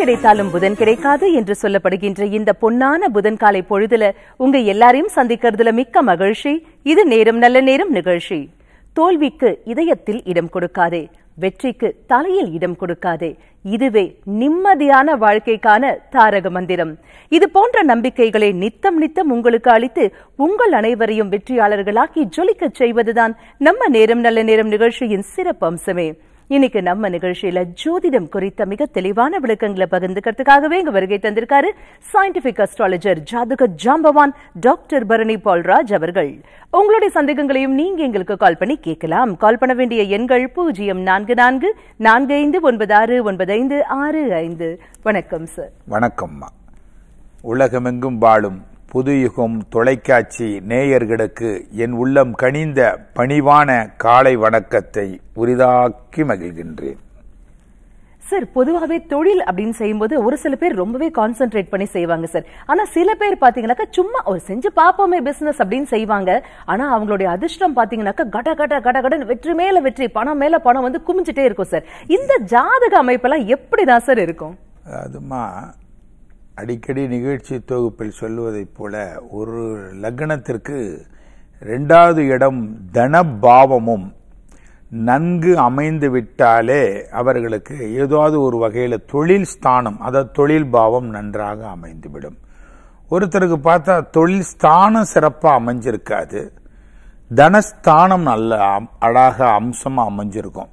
கிடைத்தாலும் புதன் கிடைக்காது என்று சொல்லப்படுகின்ற இந்த பொன்னான புதன் காலை பொழுதுல உங்க எல்லாரையும் சந்திக்கிறதுல மிக்க மகிழ்ச்சி இது நேரம் நல்ல நேரம் நிகழ்ச்சி தோல்விக்கு இதயத்தில் இடம் கொடுக்காதே வெற்றிக்கு தலையில் இடம் கொடுக்காதே இதுவே நிம்மதியான வாழ்க்கைக்கான தாரக மந்திரம் இது போன்ற நம்பிக்கைகளை நித்தம் நித்தம் உங்களுக்கு அளித்து உங்கள் அனைவரையும் வெற்றியாளர்களாக்கி ஜொலிக்கச் செய்வதுதான் நம்ம நேரம் நல்ல நேரம் நிகழ்ச்சியின் சிறப்பு அம்சமே இன்னைக்கு நம்ம நிகழ்ச்சியில ஜோதிடம் குறித்த மிக தெளிவான விளக்கங்களை பகிர்ந்துக்கிறதுக்காகவே இங்க வருகை தந்திருக்காரு சயின்டிபிக் அஸ்ட்ராலஜர் ஜாதுக ஜாம்பவான் டாக்டர் பரணி பால்ராஜ் அவர்கள் உங்களுடைய சந்தேகங்களையும் நீங்க எங்களுக்கு கால் பண்ணி கேட்கலாம் கால் பண்ண வேண்டிய எண்கள் பூஜ்ஜியம் நான்கு நான்கு நான்கு ஐந்து ஒன்பது ஆறு ஒன்பது ஐந்து ஆறு ஐந்து வணக்கம் சார் வணக்கம்மா உலகமெங்கும் வாழும் புதுயுகம் தொலைக்காட்சி நேயர்களுக்கு என் உள்ளம் கனிந்த பணிவான காலை வணக்கத்தை உரிதாக்கி மகிழ்கின்றேன் சார் பொதுவாகவே தொழில் அப்படின்னு செய்யும்போது ஒரு சில பேர் ரொம்பவே கான்சென்ட்ரேட் பண்ணி செய்வாங்க சார் ஆனால் சில பேர் பார்த்தீங்கன்னாக்கா சும்மா ஒரு செஞ்சு பார்ப்போமே பிஸ்னஸ் அப்படின்னு செய்வாங்க ஆனால் அவங்களுடைய அதிர்ஷ்டம் பார்த்தீங்கன்னாக்கா கட கட கட கடன் வெற்றி மேலே வெற்றி பணம் மேலே பணம் வந்து குமிஞ்சிட்டே இருக்கும் சார் இந்த ஜாதக அமைப்பெல்லாம் எப்படி தான் சார் இருக்கும் அதுமா அடிக்கடி நிகழ்ச்சி தொகுப்பில் சொல்வதைப் போல ஒரு லக்னத்திற்கு ரெண்டாவது இடம் தனபாவமும் நன்கு அமைந்து விட்டாலே அவர்களுக்கு ஏதாவது ஒரு வகையில் தொழில் ஸ்தானம் அதாவது தொழில் பாவம் நன்றாக அமைந்துவிடும் ஒருத்தருக்கு பார்த்தா தொழில் ஸ்தானம் சிறப்பாக அமைஞ்சிருக்காது தனஸ்தானம் நல்ல அழகாக அம்சமாக அமைஞ்சிருக்கும்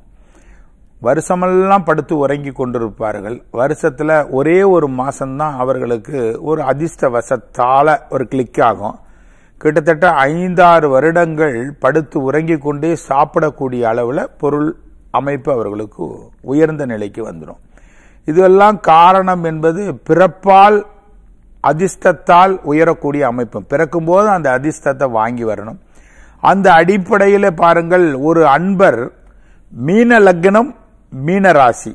வருஷமெல்லாம் படுத்து உறங்கி கொண்டிருப்பார்கள் வருஷத்தில் ஒரே ஒரு மாதம்தான் அவர்களுக்கு ஒரு அதிர்ஷ்ட வசத்தால் ஒரு கிளிக் ஆகும் கிட்டத்தட்ட ஐந்தாறு வருடங்கள் படுத்து உறங்கி கொண்டே சாப்பிடக்கூடிய அளவில் பொருள் அமைப்பு அவர்களுக்கு உயர்ந்த நிலைக்கு வந்துடும் இதுவெல்லாம் காரணம் என்பது பிறப்பால் அதிர்ஷ்டத்தால் உயரக்கூடிய அமைப்பு பிறக்கும்போது அந்த அதிர்ஷ்டத்தை வாங்கி வரணும் அந்த அடிப்படையில் பாருங்கள் ஒரு அன்பர் மீன லக்னம் மீனராசி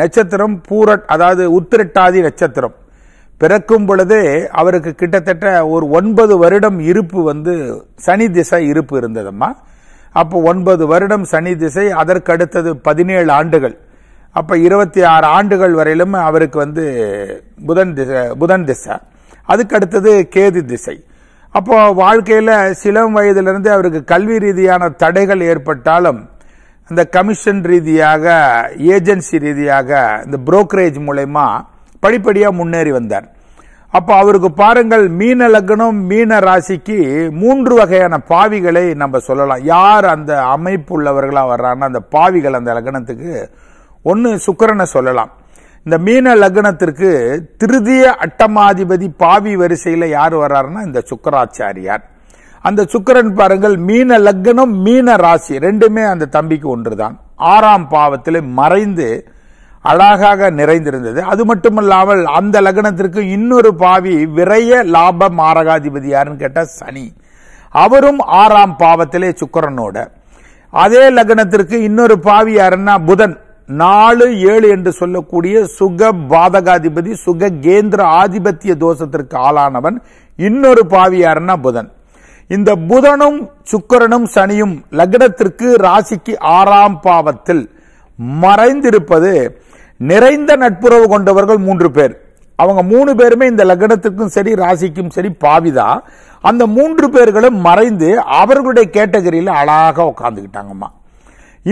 நட்சத்திரம் பூரட் அதாவது உத்திரட்டாதி நட்சத்திரம் பிறக்கும் பொழுதே அவருக்கு கிட்டத்தட்ட ஒரு ஒன்பது வருடம் இருப்பு வந்து சனி திசை இருப்பு இருந்ததம்மா அப்போ ஒன்பது வருடம் சனி திசை அதற்கு அடுத்தது பதினேழு ஆண்டுகள் அப்போ இருபத்தி ஆறு ஆண்டுகள் வரையிலும் அவருக்கு வந்து புதன் திசை புதன் திசை அதுக்கு அடுத்தது கேது திசை அப்போ வாழ்க்கையில் சிலம் வயதிலிருந்து அவருக்கு கல்வி ரீதியான தடைகள் ஏற்பட்டாலும் இந்த கமிஷன் ரீதியாக ஏஜென்சி ரீதியாக இந்த புரோக்கரேஜ் மூலயமா படிப்படியாக முன்னேறி வந்தார் அப்போ அவருக்கு பாருங்கள் மீன லக்னம் மீன ராசிக்கு மூன்று வகையான பாவிகளை நம்ம சொல்லலாம் யார் அந்த அமைப்பு உள்ளவர்களாக வர்றாங்கன்னா அந்த பாவிகள் அந்த லக்னத்துக்கு ஒன்று சுக்கரனை சொல்லலாம் இந்த மீன லக்னத்திற்கு திருதிய அட்டமாதிபதி பாவி வரிசையில் யார் வர்றாருன்னா இந்த சுக்கராச்சாரியார் அந்த சுக்கரன் பாருங்கள் மீன லக்னம் மீன ராசி ரெண்டுமே அந்த தம்பிக்கு ஒன்றுதான் ஆறாம் பாவத்தில் மறைந்து அழகாக நிறைந்திருந்தது அது மட்டுமல்லாமல் அந்த லக்னத்திற்கு இன்னொரு பாவி விரைய லாப மாரகாதிபதி யாருன்னு கேட்டால் சனி அவரும் ஆறாம் பாவத்திலே சுக்கரனோட அதே லக்னத்திற்கு இன்னொரு பாவி யாருன்னா புதன் நாலு ஏழு என்று சொல்லக்கூடிய சுக பாதகாதிபதி சுக கேந்திர ஆதிபத்திய தோஷத்திற்கு ஆளானவன் இன்னொரு பாவி யாருன்னா புதன் இந்த புதனும் சுக்கரனும் சனியும் லக்னத்திற்கு ராசிக்கு ஆறாம் பாவத்தில் மறைந்திருப்பது நிறைந்த நட்புறவு கொண்டவர்கள் மூன்று பேர் அவங்க மூணு பேருமே இந்த லக்னத்திற்கும் சரி ராசிக்கும் சரி பாவிதா அந்த மூன்று பேர்களும் மறைந்து அவர்களுடைய கேட்டகரியில் அழகாக உட்காந்துக்கிட்டாங்கம்மா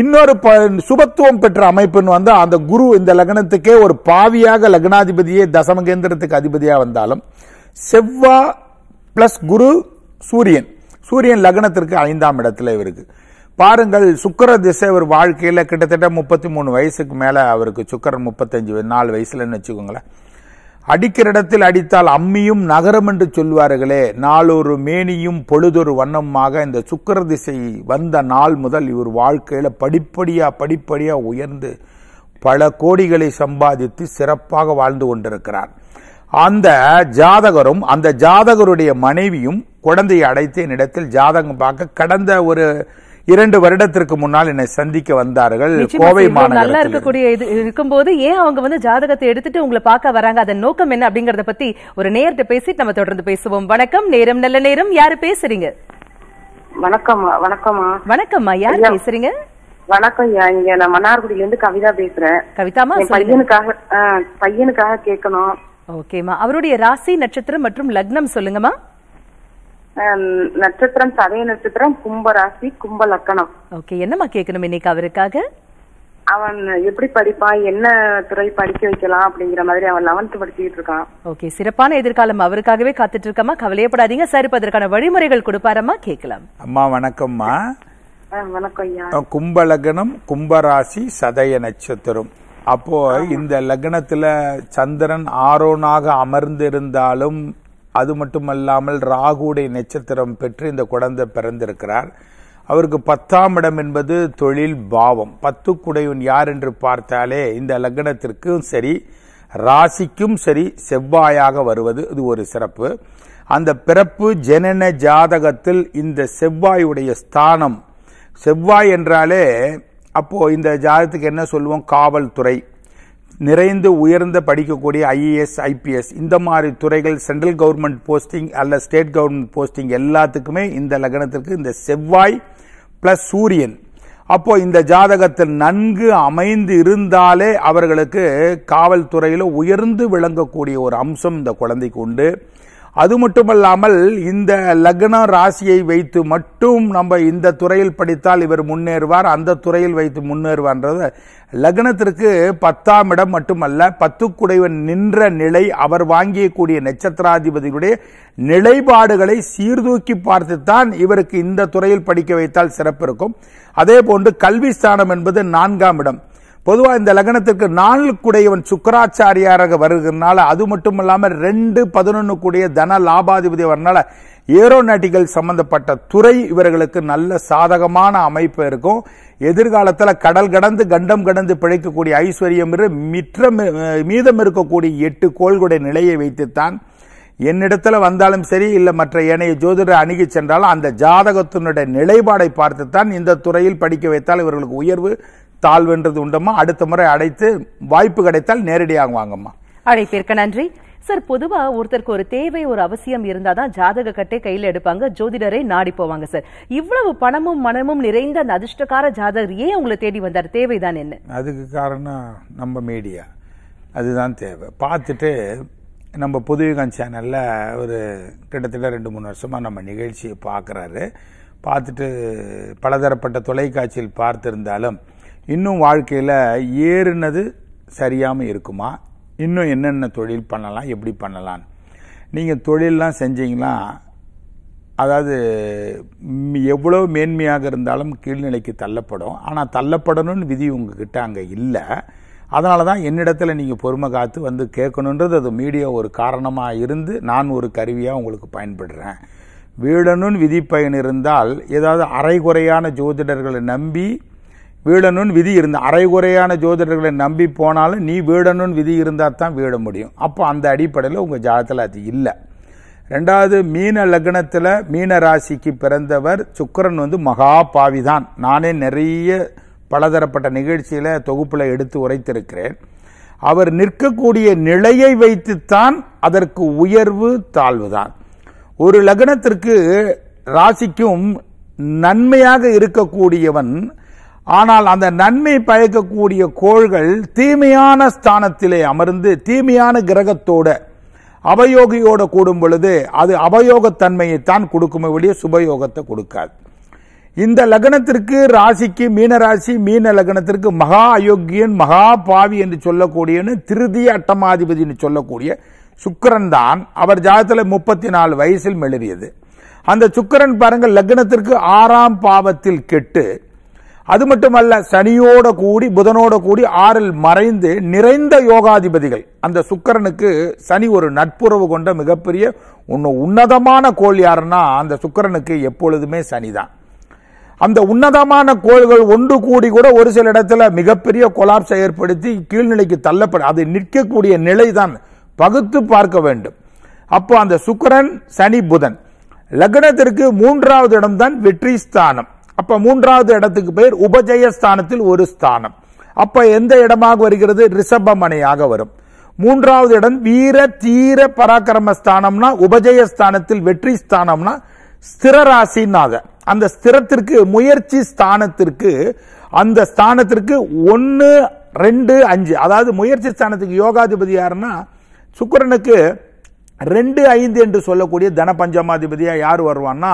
இன்னொரு ப சுபத்துவம் பெற்ற அமைப்புன்னு வந்து அந்த குரு இந்த லக்னத்துக்கே ஒரு பாவியாக லக்னாதிபதியே தசமகேந்திரத்துக்கு அதிபதியாக வந்தாலும் செவ்வா பிளஸ் குரு சூரியன் சூரியன் லக்னத்திற்கு ஐந்தாம் இடத்துல இவருக்கு பாருங்கள் சுக்கர திசை ஒரு வாழ்க்கையில் கிட்டத்தட்ட முப்பத்தி மூணு வயசுக்கு மேலே அவருக்கு சுக்கரன் முப்பத்தஞ்சு நாலு வயசுலன்னு வச்சுக்கோங்களேன் அடிக்கிற இடத்தில் அடித்தால் அம்மியும் நகரம் என்று சொல்வார்களே நாளொரு மேனியும் பொழுதொரு வண்ணமாக இந்த சுக்கர திசை வந்த நாள் முதல் இவர் வாழ்க்கையில் படிப்படியாக படிப்படியாக உயர்ந்து பல கோடிகளை சம்பாதித்து சிறப்பாக வாழ்ந்து கொண்டிருக்கிறார் அந்த ஜாதகரும் அந்த ஜாதகருடைய மனைவியும் குழந்தையை அடைத்து என்னிடத்தில் ஜாதகம் பார்க்க கடந்த ஒரு இரண்டு வருடத்திற்கு முன்னால் என்னை சந்திக்க வந்தார்கள் கோவை நல்லா இருக்கக்கூடிய இது இருக்கும்போது ஏன் அவங்க வந்து ஜாதகத்தை எடுத்துட்டு உங்களை பார்க்க வராங்க அதன் நோக்கம் என்ன அப்படிங்கறத பத்தி ஒரு நேரத்தை பேசிட்டு நம்ம தொடர்ந்து பேசுவோம் வணக்கம் நேரம் நல்ல நேரம் யாரு பேசுறீங்க வணக்கம் வணக்கம்மா வணக்கம்மா யார் பேசுறீங்க வணக்கம் ஐயா இங்க நான் மன்னார்குடியில இருந்து கவிதா பேசுறேன் கவிதாமா பையனுக்காக பையனுக்காக கேட்கணும் ஓகேமா அவருடைய ராசி நட்சத்திரம் மற்றும் லக்னம் சொல்லுங்கம்மா நட்சத்திரம் சதய நட்சத்திரம் கும்ப ராசி கும்ப லக்கணம் ஓகே என்னமா கேட்கணும் இன்னைக்கு அவருக்காக அவன் எப்படி படிப்பான் என்ன துறை படிக்க வைக்கலாம் அப்படிங்கிற மாதிரி அவன் லெவன்த் படிச்சுட்டு இருக்கான் ஓகே சிறப்பான எதிர்காலம் அவருக்காகவே காத்துட்டு இருக்கமா கவலையப்படாதீங்க சார் இப்ப அதற்கான வழிமுறைகள் கொடுப்பாரம்மா கேட்கலாம் அம்மா வணக்கம்மா வணக்கம் ஐயா கும்ப லக்னம் கும்பராசி சதய நட்சத்திரம் அப்போ இந்த லக்னத்துல சந்திரன் ஆரோனாக அமர்ந்திருந்தாலும் அது மட்டுமல்லாமல் ராகுடைய நட்சத்திரம் பெற்று இந்த குழந்தை பிறந்திருக்கிறார் அவருக்கு பத்தாம் இடம் என்பது தொழில் பாவம் குடையுன் யார் என்று பார்த்தாலே இந்த லக்னத்திற்கும் சரி ராசிக்கும் சரி செவ்வாயாக வருவது இது ஒரு சிறப்பு அந்த பிறப்பு ஜனன ஜாதகத்தில் இந்த செவ்வாயுடைய ஸ்தானம் செவ்வாய் என்றாலே அப்போது இந்த ஜாதகத்துக்கு என்ன சொல்லுவோம் காவல்துறை நிறைந்து உயர்ந்த படிக்கக்கூடிய ஐஏஎஸ் ஐபிஎஸ் இந்த மாதிரி துறைகள் சென்ட்ரல் கவர்மெண்ட் போஸ்டிங் அல்ல ஸ்டேட் கவர்மெண்ட் போஸ்டிங் எல்லாத்துக்குமே இந்த லக்னத்திற்கு இந்த செவ்வாய் பிளஸ் சூரியன் அப்போ இந்த ஜாதகத்தில் நன்கு அமைந்து இருந்தாலே அவர்களுக்கு காவல்துறையில் உயர்ந்து விளங்கக்கூடிய ஒரு அம்சம் இந்த குழந்தைக்கு உண்டு அது மட்டுமல்லாமல் இந்த லக்ன ராசியை வைத்து மட்டும் நம்ம இந்த துறையில் படித்தால் இவர் முன்னேறுவார் அந்த துறையில் வைத்து முன்னேறுவார்ன்றது லக்னத்திற்கு பத்தாம் இடம் மட்டுமல்ல பத்துக்குடைவன் நின்ற நிலை அவர் வாங்கியக்கூடிய நட்சத்திராதிபதியுடைய நிலைப்பாடுகளை சீர்தூக்கி பார்த்துத்தான் இவருக்கு இந்த துறையில் படிக்க வைத்தால் சிறப்பு இருக்கும் அதே போன்று கல்வி ஸ்தானம் என்பது நான்காம் இடம் பொதுவாக இந்த லக்னத்திற்கு நான்கு குடையவன் சுக்கராச்சாரியாராக வருகிறனால அது மட்டும் இல்லாமல் ரெண்டு பதினொன்று கூடிய தன லாபாதிபதி வரனால ஏரோநாட்டிக்கல் சம்பந்தப்பட்ட துறை இவர்களுக்கு நல்ல சாதகமான அமைப்பு இருக்கும் எதிர்காலத்தில் கடல் கடந்து கண்டம் கடந்து பிழைக்கக்கூடிய ஐஸ்வர்யம் மிற்றம் மீதம் இருக்கக்கூடிய எட்டு கோள்களுடைய நிலையை வைத்துத்தான் என்னிடத்துல வந்தாலும் சரி இல்லை மற்ற ஏனைய ஜோதிடர் அணுகி சென்றாலும் அந்த ஜாதகத்தினுடைய நிலைப்பாடை பார்த்துத்தான் இந்த துறையில் படிக்க வைத்தால் இவர்களுக்கு உயர்வு தாழ்வுன்றது உண்டுமா அடுத்த முறை அடைத்து வாய்ப்பு கிடைத்தால் நேரடியாக வாங்கம்மா அழைப்பிற்கு நன்றி சார் பொதுவா ஒருத்தருக்கு ஒரு தேவை ஒரு அவசியம் இருந்தா தான் ஜாதக கட்டை கையில எடுப்பாங்க ஜோதிடரை நாடி போவாங்க சார் இவ்வளவு பணமும் மனமும் நிறைந்த அந்த அதிர்ஷ்டக்கார ஜாதகர் ஏன் உங்களை தேடி வந்தார் தேவைதான் என்ன அதுக்கு காரணம் நம்ம மீடியா அதுதான் தேவை பார்த்துட்டு நம்ம புதுயுகம் சேனலில் ஒரு கிட்டத்தட்ட ரெண்டு மூணு வருஷமாக நம்ம நிகழ்ச்சியை பார்க்குறாரு பார்த்துட்டு பலதரப்பட்ட தொலைக்காட்சியில் பார்த்திருந்தாலும் இன்னும் வாழ்க்கையில் ஏறுனது சரியாமல் இருக்குமா இன்னும் என்னென்ன தொழில் பண்ணலாம் எப்படி பண்ணலாம் நீங்கள் தொழிலெலாம் செஞ்சீங்களா அதாவது எவ்வளோ மேன்மையாக இருந்தாலும் கீழ்நிலைக்கு தள்ளப்படும் ஆனால் தள்ளப்படணும்னு விதி உங்ககிட்ட அங்கே இல்லை அதனால தான் என்னிடத்தில் நீங்கள் பொறுமை காத்து வந்து கேட்கணுன்றது அது மீடியா ஒரு காரணமாக இருந்து நான் ஒரு கருவியாக உங்களுக்கு பயன்படுறேன் வீழணும்னு விதி பயன் இருந்தால் ஏதாவது அரைகுறையான ஜோதிடர்களை நம்பி வீடனும் விதி இருந்த அரைகுறையான ஜோதிடர்களை நம்பி போனாலும் நீ வீடனும் விதி இருந்தால் தான் வீட முடியும் அப்போ அந்த அடிப்படையில் உங்கள் ஜாதத்தில் அது இல்லை ரெண்டாவது மீன லக்னத்தில் மீன ராசிக்கு பிறந்தவர் சுக்கரன் வந்து மகா பாவிதான் நானே நிறைய பலதரப்பட்ட நிகழ்ச்சியில் தொகுப்பில் எடுத்து உரைத்திருக்கிறேன் அவர் நிற்கக்கூடிய நிலையை வைத்துத்தான் அதற்கு உயர்வு தாழ்வு தான் ஒரு லக்னத்திற்கு ராசிக்கும் நன்மையாக இருக்கக்கூடியவன் ஆனால் அந்த நன்மை பயக்கக்கூடிய கோள்கள் தீமையான ஸ்தானத்திலே அமர்ந்து தீமையான கிரகத்தோட அபயோகியோட கூடும் பொழுது அது தான் கொடுக்குமே வெளியே சுபயோகத்தை கொடுக்காது இந்த லக்னத்திற்கு ராசிக்கு மீனராசி மீன லக்னத்திற்கு மகா அயோக்கியன் மகா பாவி என்று சொல்லக்கூடியன்னு திருதிய அட்டமாதிபதினு சொல்லக்கூடிய சுக்கரன் தான் அவர் ஜாதத்தில் முப்பத்தி நாலு வயசில் மெழுவியது அந்த சுக்கரன் பாருங்கள் லக்னத்திற்கு ஆறாம் பாவத்தில் கெட்டு அது மட்டுமல்ல சனியோட கூடி புதனோட கூடி ஆறில் மறைந்து நிறைந்த யோகாதிபதிகள் அந்த சுக்கரனுக்கு சனி ஒரு நட்புறவு கொண்ட மிகப்பெரிய ஒன்று உன்னதமான கோள் யாருன்னா அந்த சுக்கரனுக்கு எப்பொழுதுமே சனி தான் அந்த உன்னதமான கோள்கள் ஒன்று கூடி கூட ஒரு சில இடத்துல மிகப்பெரிய கொலாப்ஸ் ஏற்படுத்தி கீழ்நிலைக்கு தள்ளப்படும் அது நிற்கக்கூடிய நிலை தான் பகுத்து பார்க்க வேண்டும் அப்போ அந்த சுக்கரன் சனி புதன் லக்னத்திற்கு மூன்றாவது இடம்தான் வெற்றி ஸ்தானம் அப்ப மூன்றாவது இடத்துக்கு பெயர் ஸ்தானத்தில் ஒரு ஸ்தானம் அப்ப எந்த இடமாக வருகிறது ரிஷபமனையாக வரும் மூன்றாவது இடம் வீர தீர பராக்கிரம ஸ்தானம்னா ஸ்தானத்தில் வெற்றி ஸ்தானம்னா ஸ்திரராசின்னாத அந்த ஸ்திரத்திற்கு முயற்சி ஸ்தானத்திற்கு அந்த ஸ்தானத்திற்கு ஒன்று ரெண்டு அஞ்சு அதாவது முயற்சி ஸ்தானத்துக்கு யோகாதிபதி யாருன்னா சுக்கரனுக்கு ரெண்டு ஐந்து என்று சொல்லக்கூடிய தன பஞ்சமாதிபதியாக யார் வருவான்னா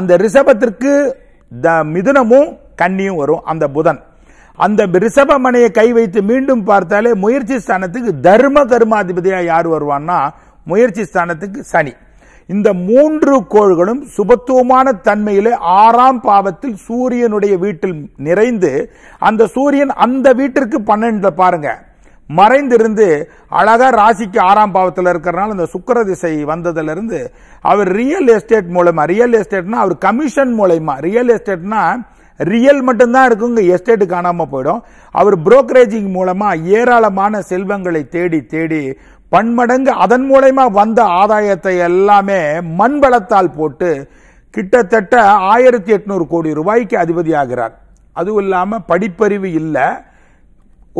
அந்த ரிஷபத்திற்கு த மிதுனமும் கன்னியும் வரும் அந்த புதன் அந்த மனையை கை வைத்து மீண்டும் பார்த்தாலே முயற்சி ஸ்தானத்துக்கு தர்ம கர்மாதிபதியாக யார் வருவான்னா முயற்சி ஸ்தானத்துக்கு சனி இந்த மூன்று கோள்களும் சுபத்துவமான தன்மையிலே ஆறாம் பாவத்தில் சூரியனுடைய வீட்டில் நிறைந்து அந்த சூரியன் அந்த வீட்டிற்கு பன்னெண்டு பாருங்க மறைந்திருந்து அழகா ராசிக்கு ஆறாம் பாவத்தில் இருக்கிறனால இந்த சுக்கர திசை வந்ததுலேருந்து அவர் ரியல் எஸ்டேட் மூலமாக ரியல் எஸ்டேட்னா அவர் கமிஷன் மூலயமா ரியல் எஸ்டேட்னா ரியல் மட்டும்தான் இருக்குங்க எஸ்டேட்டு காணாமல் போயிடும் அவர் புரோக்கரேஜிங் மூலமாக ஏராளமான செல்வங்களை தேடி தேடி பன்மடங்கு அதன் மூலயமா வந்த ஆதாயத்தை எல்லாமே மண்பலத்தால் போட்டு கிட்டத்தட்ட ஆயிரத்தி எட்நூறு கோடி ரூபாய்க்கு அதிபதியாகிறார் அதுவும் இல்லாமல் படிப்பறிவு இல்லை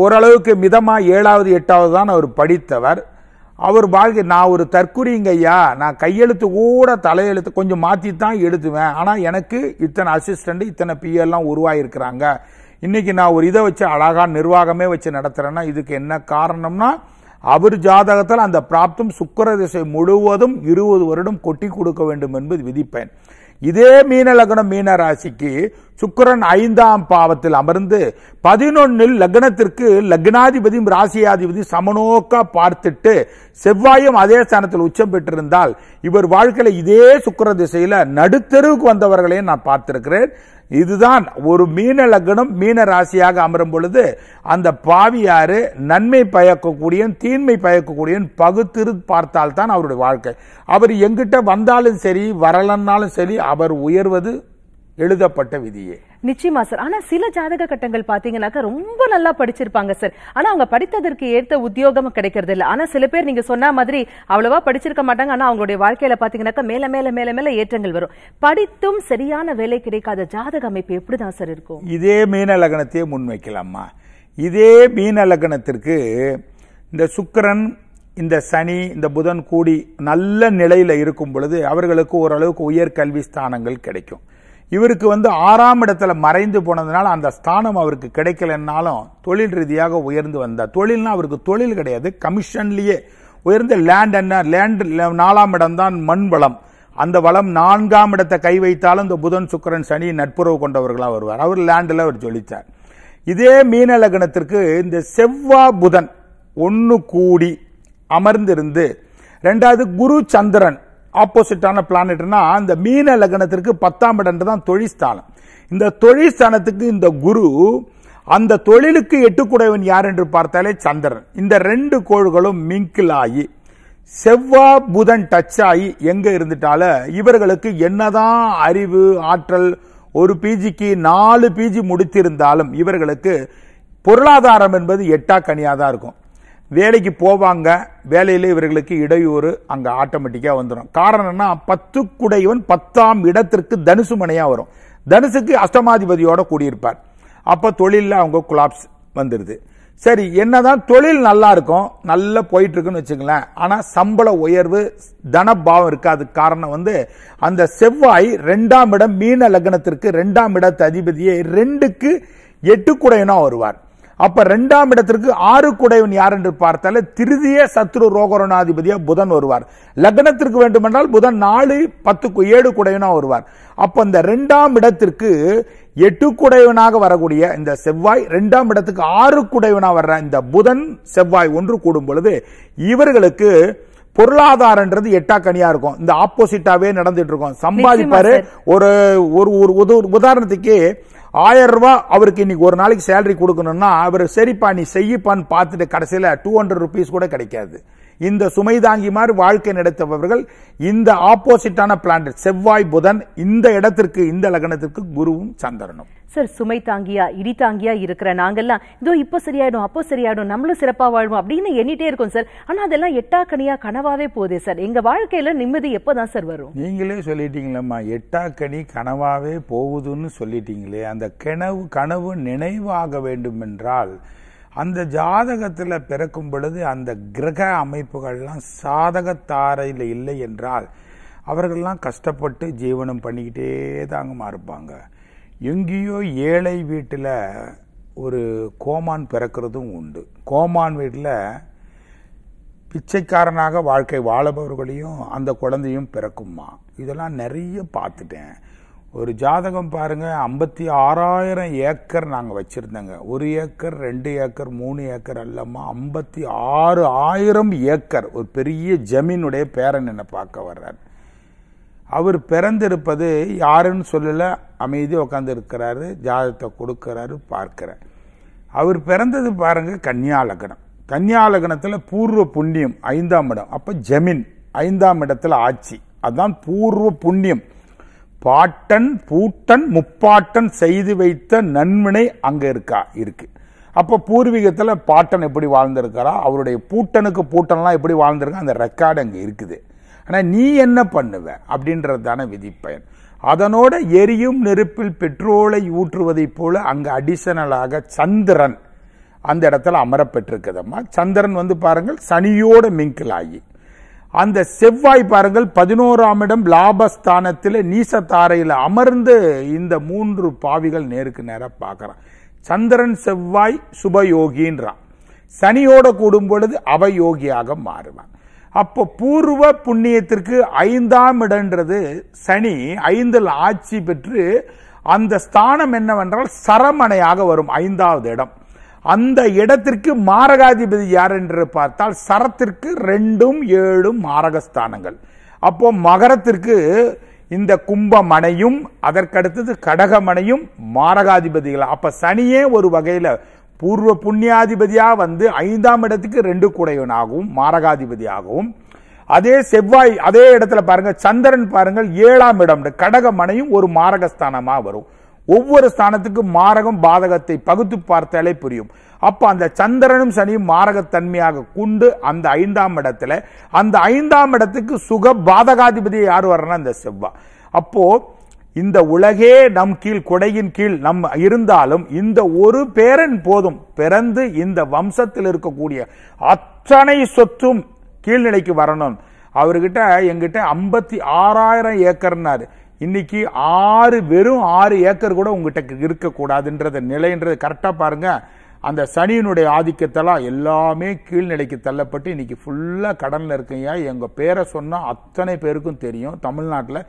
ஓரளவுக்கு மிதமாக ஏழாவது எட்டாவது தான் அவர் படித்தவர் அவர் வாழ்க்கை நான் ஒரு தற்குறிங்க ஐயா நான் கையெழுத்து கூட தலையெழுத்து கொஞ்சம் மாற்றி தான் எழுதுவேன் ஆனால் எனக்கு இத்தனை அசிஸ்டண்ட்டு இத்தனை பிஎல்லாம் உருவாகிருக்கிறாங்க இன்றைக்கி நான் ஒரு இதை வச்சு அழகாக நிர்வாகமே வச்சு நடத்துகிறேன்னா இதுக்கு என்ன காரணம்னா அவர் ஜாதகத்தில் அந்த பிராப்தம் சுக்கர திசை முழுவதும் இருபது வருடம் கொட்டி கொடுக்க வேண்டும் என்பது விதிப்பேன் இதே மீன லக்னம் மீன ராசிக்கு சுக்கரன் ஐந்தாம் பாவத்தில் அமர்ந்து பதினொன்னில் லக்னத்திற்கு லக்னாதிபதியும் ராசியாதிபதி சமநோக்கா பார்த்துட்டு செவ்வாயும் அதே ஸ்தானத்தில் உச்சம் பெற்றிருந்தால் இவர் வாழ்க்கையில் இதே சுக்கர திசையில் நடுத்தருவுக்கு வந்தவர்களையும் நான் பார்த்திருக்கிறேன் இதுதான் ஒரு மீன லக்னம் மீன ராசியாக அமரும் பொழுது அந்த பாவியாறு நன்மை பயக்கக்கூடிய தீன்மை பயக்கக்கூடிய பகுத்திரு பார்த்தால்தான் அவருடைய வாழ்க்கை அவர் எங்கிட்ட வந்தாலும் சரி வரலன்னாலும் சரி அவர் உயர்வது எழுதப்பட்ட விதியே நிச்சயமா சார் ஆனா சில ஜாதக கட்டங்கள் பாத்தீங்கன்னாக்க ரொம்ப நல்லா படிச்சிருப்பாங்க சார் ஆனா அவங்க படித்ததற்கு ஏற்ற உத்தியோகம் கிடைக்கிறது இல்ல ஆனா சில பேர் நீங்க சொன்ன மாதிரி அவ்வளவா படிச்சிருக்க மாட்டாங்க ஆனா அவங்களுடைய வாழ்க்கையில பாத்தீங்கன்னாக்க மேல மேல மேல மேல ஏற்றங்கள் வரும் படித்தும் சரியான வேலை கிடைக்காத ஜாதக அமைப்பு எப்படிதான் சார் இருக்கும் இதே மீன லக்னத்தையே முன்வைக்கலாமா இதே மீன லக்னத்திற்கு இந்த சுக்கரன் இந்த சனி இந்த புதன் கூடி நல்ல நிலையில் இருக்கும் பொழுது அவர்களுக்கு ஓரளவுக்கு உயர்கல்வி ஸ்தானங்கள் கிடைக்கும் இவருக்கு வந்து ஆறாம் இடத்துல மறைந்து போனதுனால அந்த ஸ்தானம் அவருக்கு கிடைக்கலன்னாலும் தொழில் ரீதியாக உயர்ந்து வந்தார் தொழில்னா அவருக்கு தொழில் கிடையாது கமிஷன்லேயே உயர்ந்த லேண்ட் என்ன லேண்ட் நாலாம் இடம் தான் மண் வளம் அந்த வளம் நான்காம் இடத்தை கை வைத்தாலும் இந்த புதன் சுக்கரன் சனி நட்புறவு கொண்டவர்களாக வருவார் அவர் லேண்டில் அவர் ஜொலித்தார் இதே மீன லக்னத்திற்கு இந்த செவ்வா புதன் ஒன்று கூடி அமர்ந்திருந்து ரெண்டாவது குரு சந்திரன் ஆப்போசிட்டான பிளானட்னா அந்த மீன லக்னத்திற்கு பத்தாம் இடம் தான் தொழிற்ஸ்தானம் இந்த தொழிற்ஸ்தானத்துக்கு இந்த குரு அந்த தொழிலுக்கு எட்டுக்குடையவன் யார் என்று பார்த்தாலே சந்திரன் இந்த ரெண்டு கோள்களும் மிங்கில் ஆகி செவ்வா புதன் டச் ஆகி எங்க இருந்துட்டால இவர்களுக்கு என்னதான் அறிவு ஆற்றல் ஒரு பிஜிக்கு நாலு பிஜி முடித்திருந்தாலும் இவர்களுக்கு பொருளாதாரம் என்பது எட்டா கனியாக தான் இருக்கும் வேலைக்கு போவாங்க வேலையில் இவர்களுக்கு இடையூறு அங்கே ஆட்டோமேட்டிக்காக வந்துடும் காரணம்னா பத்து குடையவன் பத்தாம் இடத்திற்கு தனுசு மனையாக வரும் தனுசுக்கு அஷ்டமாதிபதியோட கூடியிருப்பார் அப்போ தொழிலில் அவங்க குலாப்ஸ் வந்துடுது சரி என்னதான் தொழில் நல்லா இருக்கும் நல்லா போயிட்டு இருக்குன்னு ஆனால் சம்பள உயர்வு தனபாவம் அதுக்கு காரணம் வந்து அந்த செவ்வாய் ரெண்டாம் இடம் மீன லக்னத்திற்கு ரெண்டாம் இடத்து அதிபதியை ரெண்டுக்கு எட்டு குடையனா வருவார் அப்ப ரெண்டாம் இடத்திற்கு ஆறு குடைவன் யார் என்று பார்த்தால திருதிய சத்ரு ரோகரணாதிபதியா புதன் வருவார் லக்னத்திற்கு வேண்டுமென்றால் புதன் நாலு பத்துக்கு ஏழு குடைவனா வருவார் அப்ப இந்த ரெண்டாம் இடத்திற்கு எட்டு குடைவனாக வரக்கூடிய இந்த செவ்வாய் ரெண்டாம் இடத்துக்கு ஆறு குடைவனா வர்ற இந்த புதன் செவ்வாய் ஒன்று கூடும் பொழுது இவர்களுக்கு பொருளாதாரன்றது எட்டா கனியா இருக்கும் இந்த ஆப்போசிட்டாவே நடந்துட்டு இருக்கும் சம்பாதிப்பாரு ஒரு ஒரு ஒரு உதாரணத்துக்கு ஆயிரம் ரூபாய் அவருக்கு இன்னைக்கு ஒரு நாளைக்கு சேலரி கொடுக்கணும்னா அவர் சரிப்பா நீ செய்யப்பான்னு பார்த்துட்டு கடைசியில் டூ ஹண்ட்ரட் ருபீஸ் கூட கிடைக்காது இந்த சுமை தாங்கி மாதிரி வாழ்க்கை நடத்தவர்கள் இந்த ஆப்போசிட்டான பிளானட் செவ்வாய் புதன் இந்த இடத்திற்கு இந்த லக்னத்திற்கு குருவும் சந்திரனும் சார் சுமை தாங்கியா இடி தாங்கியா இருக்கிற நாங்கெல்லாம் இதோ இப்போ சரியாயிடும் அப்போ சரியாயிடும் நம்மளும் சிறப்பாக வாழ்வோம் அப்படின்னு எண்ணிட்டே இருக்கும் சார் ஆனால் அதெல்லாம் எட்டாக்கனியா கனவாவே போதே சார் எங்க வாழ்க்கையில நிம்மதி தான் சார் வரும் நீங்களே சொல்லிட்டீங்களம்மா எட்டாக்கனி கனவாவே போகுதுன்னு சொல்லிட்டீங்களே அந்த கனவு கனவு நினைவாக வேண்டும் என்றால் அந்த ஜாதகத்தில் பிறக்கும் பொழுது அந்த கிரக அமைப்புகள்லாம் சாதகத்தாரையில் இல்லை என்றால் அவர்கள்லாம் கஷ்டப்பட்டு ஜீவனம் பண்ணிக்கிட்டே தாங்கம்மா இருப்பாங்க எங்கேயோ ஏழை வீட்டில் ஒரு கோமான் பிறக்கிறதும் உண்டு கோமான் வீட்டில் பிச்சைக்காரனாக வாழ்க்கை வாழபவர்களையும் அந்த குழந்தையும் பிறக்குமா இதெல்லாம் நிறைய பார்த்துட்டேன் ஒரு ஜாதகம் பாருங்கள் ஐம்பத்தி ஆறாயிரம் ஏக்கர் நாங்கள் வச்சுருந்தோங்க ஒரு ஏக்கர் ரெண்டு ஏக்கர் மூணு ஏக்கர் அல்லம்மா ஐம்பத்தி ஆறு ஆயிரம் ஏக்கர் ஒரு பெரிய ஜமீனுடைய பேரன் என்னை பார்க்க வர்றார் அவர் பிறந்திருப்பது யாருன்னு சொல்லல அமைதி உட்காந்து இருக்கிறாரு ஜாதத்தை கொடுக்குறாரு பார்க்கிறார் அவர் பிறந்தது பாருங்கள் கன்னியா லக்னம் கன்னியா லக்னத்தில் பூர்வ புண்ணியம் ஐந்தாம் இடம் அப்போ ஜமீன் ஐந்தாம் இடத்துல ஆட்சி அதுதான் பூர்வ புண்ணியம் பாட்டன் பூட்டன் முப்பாட்டன் செய்து வைத்த நன்வினை அங்கே இருக்கா இருக்கு அப்போ பூர்வீகத்தில் பாட்டன் எப்படி வாழ்ந்திருக்காரா அவருடைய பூட்டனுக்கு பூட்டன்லாம் எப்படி வாழ்ந்திருக்கா அந்த ரெக்கார்டு அங்கே இருக்குது ஆனால் நீ என்ன பண்ணுவ அப்படின்றதான விதிப்பயன் அதனோட எரியும் நெருப்பில் பெட்ரோலை ஊற்றுவதைப் போல அங்கே அடிஷனலாக சந்திரன் அந்த இடத்துல அமரப்பெற்றிருக்குதம்மா சந்திரன் வந்து பாருங்கள் சனியோட மிங்கிள் ஆகி அந்த செவ்வாய் பாருங்கள் பதினோராம் இடம் லாபஸ்தானத்தில் நீசத்தாரையில் அமர்ந்து இந்த மூன்று பாவிகள் நேருக்கு நேராக பார்க்குறான் சந்திரன் செவ்வாய் சுபயோகின்றான் சனியோட கூடும் பொழுது அவயோகியாக மாறுவான் அப்போ பூர்வ புண்ணியத்திற்கு ஐந்தாம் இடன்றது சனி ஐந்தில் ஆட்சி பெற்று அந்த ஸ்தானம் என்னவென்றால் சரமனையாக வரும் ஐந்தாவது இடம் அந்த இடத்திற்கு மாரகாதிபதி யார் என்று பார்த்தால் சரத்திற்கு ரெண்டும் ஏழும் மாரகஸ்தானங்கள் அப்போ மகரத்திற்கு இந்த கும்பமனையும் அதற்கடுத்தது கடகமனையும் மாரகாதிபதிகள் அப்ப சனியே ஒரு வகையில பூர்வ புண்ணியாதிபதியாக வந்து ஐந்தாம் இடத்துக்கு ரெண்டு கூடையவனாகவும் மாரகாதிபதியாகவும் அதே செவ்வாய் அதே இடத்துல பாருங்க சந்திரன் பாருங்கள் ஏழாம் இடம் கடக மனையும் ஒரு மாரகஸ்தானமாக வரும் ஒவ்வொரு ஸ்தானத்துக்கும் மாரகம் பாதகத்தை பகுத்து பார்த்தாலே புரியும் அப்போ அந்த சந்திரனும் சனியும் மாரகத்தன்மையாக கொண்டு அந்த ஐந்தாம் இடத்துல அந்த ஐந்தாம் இடத்துக்கு சுக பாதகாதிபதி யார் வர்றனா அந்த செவ்வாய் அப்போது இந்த உலகே நம் கீழ் கொடையின் கீழ் நம் இருந்தாலும் இந்த ஒரு பேரன் போதும் பிறந்து இந்த வம்சத்தில் இருக்கக்கூடிய அத்தனை சொத்தும் கீழ்நிலைக்கு வரணும் அவர்கிட்ட எங்கிட்ட ஐம்பத்தி ஆறாயிரம் ஏக்கர்னார் இன்னைக்கு ஆறு வெறும் ஆறு ஏக்கர் கூட உங்ககிட்ட இருக்கக்கூடாதுன்றது நிலைன்றது கரெக்டாக பாருங்க அந்த சனியினுடைய ஆதிக்கத்தெல்லாம் எல்லாமே கீழ்நிலைக்கு தள்ளப்பட்டு இன்னைக்கு ஃபுல்லாக கடனில் இருக்கீங்க எங்கள் பேரை சொன்னால் அத்தனை பேருக்கும் தெரியும் தமிழ்நாட்டில்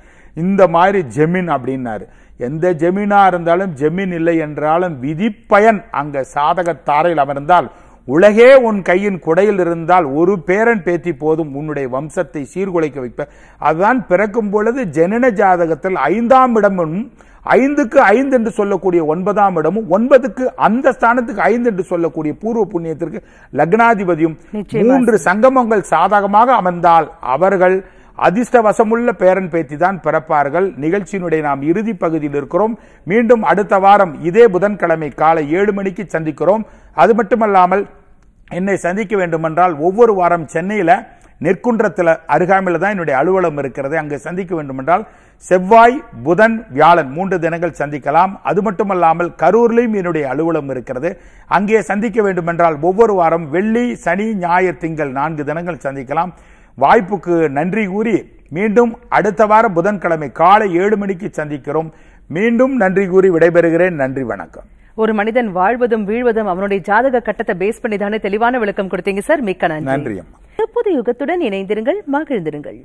இந்த மாதிரி ஜெமீன் அப்படின்னாரு எந்த ஜெமீனா இருந்தாலும் ஜெமீன் இல்லை என்றாலும் விதிப்பயன் அங்க சாதக தாரையில் அமர்ந்தால் உலகே உன் கையின் குடையில் இருந்தால் ஒரு பேரன் பேத்தி போதும் உன்னுடைய வம்சத்தை சீர்குலைக்க வைப்ப அதுதான் பிறக்கும் பொழுது ஜனன ஜாதகத்தில் ஐந்தாம் இடமும் ஐந்துக்கு ஐந்து என்று சொல்லக்கூடிய ஒன்பதாம் இடமும் ஒன்பதுக்கு அந்த ஸ்தானத்துக்கு ஐந்து என்று சொல்லக்கூடிய பூர்வ புண்ணியத்திற்கு லக்னாதிபதியும் மூன்று சங்கமங்கள் சாதகமாக அமர்ந்தால் அவர்கள் அதிர்ஷ்டவசமுள்ள பேரன் பேத்தி தான் பிறப்பார்கள் நிகழ்ச்சியினுடைய நாம் இறுதி பகுதியில் இருக்கிறோம் மீண்டும் அடுத்த வாரம் இதே புதன்கிழமை காலை ஏழு மணிக்கு சந்திக்கிறோம் அது மட்டுமல்லாமல் என்னை சந்திக்க வேண்டுமென்றால் ஒவ்வொரு வாரம் சென்னையில் நெற்குன்றத்தில் அருகாமையில் தான் என்னுடைய அலுவலகம் இருக்கிறது அங்கே சந்திக்க வேண்டுமென்றால் செவ்வாய் புதன் வியாழன் மூன்று தினங்கள் சந்திக்கலாம் அது மட்டுமல்லாமல் கரூர்லேயும் என்னுடைய அலுவலகம் இருக்கிறது அங்கே சந்திக்க வேண்டுமென்றால் ஒவ்வொரு வாரம் வெள்ளி சனி ஞாயிறு திங்கள் நான்கு தினங்கள் சந்திக்கலாம் வாய்ப்புக்கு நன்றி கூறி மீண்டும் அடுத்த வாரம் புதன்கிழமை காலை ஏழு மணிக்கு சந்திக்கிறோம் மீண்டும் நன்றி கூறி விடைபெறுகிறேன் நன்றி வணக்கம் ஒரு மனிதன் வாழ்வதும் வீழ்வதும் அவனுடைய ஜாதக கட்டத்தை பேஸ் பண்ணி தானே தெளிவான விளக்கம் கொடுத்தீங்க சார் மிக்க நன்றி புது யுகத்துடன் இணைந்திருங்கள் மகிழ்ந்திருங்கள்